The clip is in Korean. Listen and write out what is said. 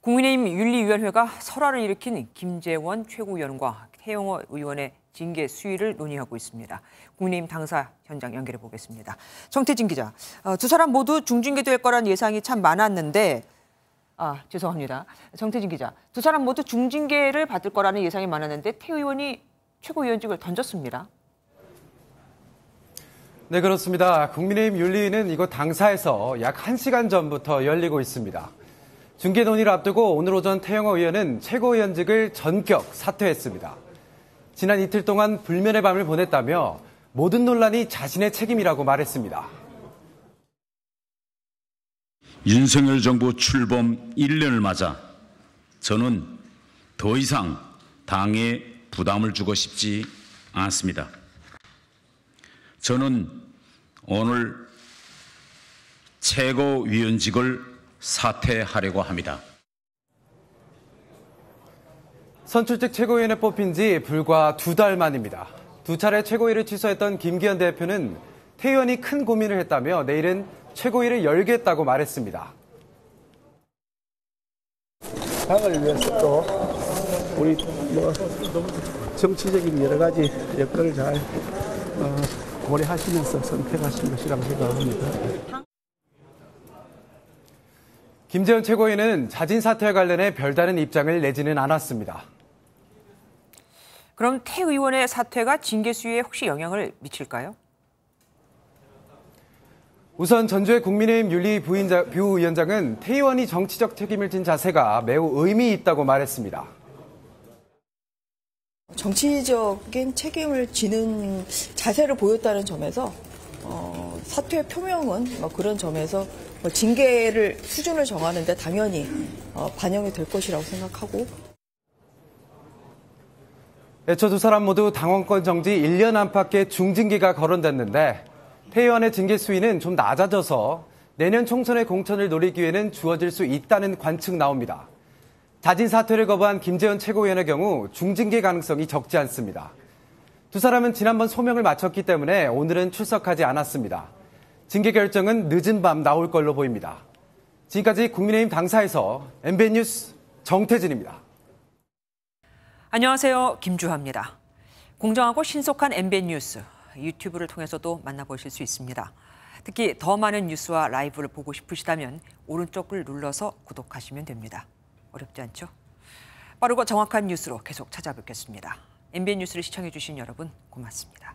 국민의힘 윤리위원회가 설화를 일으킨 김재원 최고위원과 태영호 의원의 징계 수위를 논의하고 있습니다. 국민의힘 당사 현장 연결해 보겠습니다. 정태진 기자, 어, 두 사람 모두 중징계 될 거란 예상이 참 많았는데 아 죄송합니다. 정태진 기자, 두 사람 모두 중징계를 받을 거라는 예상이 많았는데 태 의원이 최고위원직을 던졌습니다. 네 그렇습니다. 국민의힘 윤리위는 이곳 당사에서 약 1시간 전부터 열리고 있습니다. 중계 논의를 앞두고 오늘 오전 태영호 의원은 최고위원직을 전격 사퇴했습니다. 지난 이틀 동안 불면의 밤을 보냈다며 모든 논란이 자신의 책임이라고 말했습니다. 윤석열 정부 출범 1년을 맞아 저는 더 이상 당에 부담을 주고 싶지 않습니다. 저는 오늘 최고위원직을 사퇴하려고 합니다. 선출직 최고위원에 뽑힌 지 불과 두 달 만입니다. 두 차례 최고위를 취소했던 김기현 대표는 태연이 큰 고민을 했다며 내일은 최고위를 열겠다고 말했습니다. 당을 위해서 또 우리 뭐 정치적인 여러 가지 여건을 잘 어, 고려하시면서 선택하신 것이라고 생각합니다. 김재현 최고위는 자진 사퇴와 관련해 별다른 입장을 내지는 않았습니다. 그럼 태 의원의 사퇴가 징계 수위에 혹시 영향을 미칠까요? 우선 전주의 국민의힘 윤리 부인자, 부위원장은 태 의원이 정치적 책임을 진 자세가 매우 의미 있다고 말했습니다. 정치적인 책임을 지는 자세를 보였다는 점에서 어... 사퇴 표명은 뭐 그런 점에서 뭐 징계를 수준을 정하는데 당연히 어, 반영이 될 것이라고 생각하고 애초 네, 두 사람 모두 당원권 정지 1년 안팎의 중징계가 거론됐는데 태의원의 징계 수위는 좀 낮아져서 내년 총선의 공천을 노리기에는 주어질 수 있다는 관측 나옵니다. 자진 사퇴를 거부한 김재현 최고위원의 경우 중징계 가능성이 적지 않습니다. 두 사람은 지난번 소명을 마쳤기 때문에 오늘은 출석하지 않았습니다. 징계 결정은 늦은 밤 나올 걸로 보입니다. 지금까지 국민의힘 당사에서 MBN 뉴스 정태진입니다. 안녕하세요. 김주하입니다. 공정하고 신속한 MBN 뉴스 유튜브를 통해서도 만나보실 수 있습니다. 특히 더 많은 뉴스와 라이브를 보고 싶으시다면 오른쪽을 눌러서 구독하시면 됩니다. 어렵지 않죠? 빠르고 정확한 뉴스로 계속 찾아뵙겠습니다. MBN 뉴스를 시청해주신 여러분 고맙습니다.